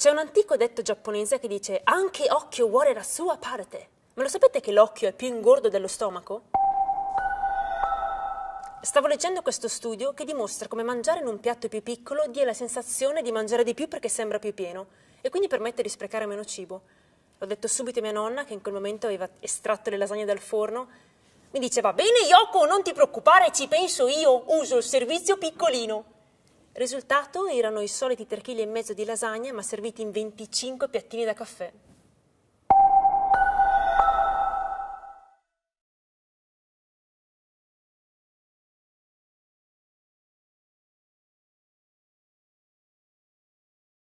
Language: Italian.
C'è un antico detto giapponese che dice anche occhio vuole la sua parte. Ma lo sapete che l'occhio è più ingordo dello stomaco? Stavo leggendo questo studio che dimostra come mangiare in un piatto più piccolo dia la sensazione di mangiare di più perché sembra più pieno e quindi permette di sprecare meno cibo. L'ho detto subito a mia nonna che in quel momento aveva estratto le lasagne dal forno. Mi diceva, bene Yoko, non ti preoccupare, ci penso io, uso il servizio piccolino. Risultato erano i soliti 3 kg e mezzo di lasagna ma serviti in 25 piattini da caffè.